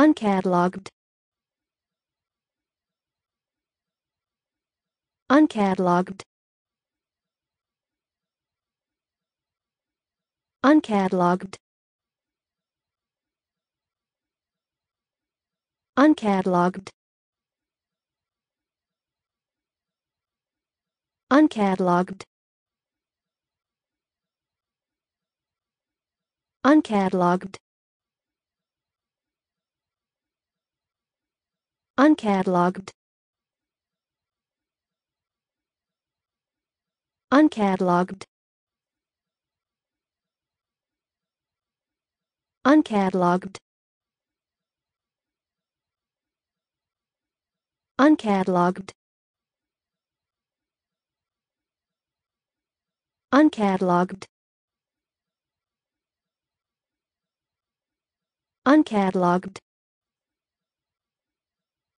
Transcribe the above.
Uncatalogued. Uncatalogued. Uncatalogued. Uncatalogued. Uncatalogued. Uncatalogued. uncatalogued uncatalogued uncatalogued uncatalogued uncatalogued uncatalogued